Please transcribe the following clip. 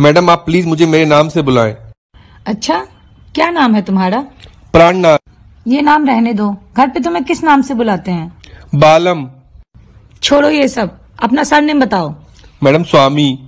madam आप please मुझे मेरे नाम से बुलाएं अच्छा क्या नाम है तुम्हारा प्राण नाम ये नाम रहने दो घर पे तुम्हें किस नाम से बुलाते हैं बालम छोड़ो ये सब अपना सर नेम बताओ मैडम स्वामी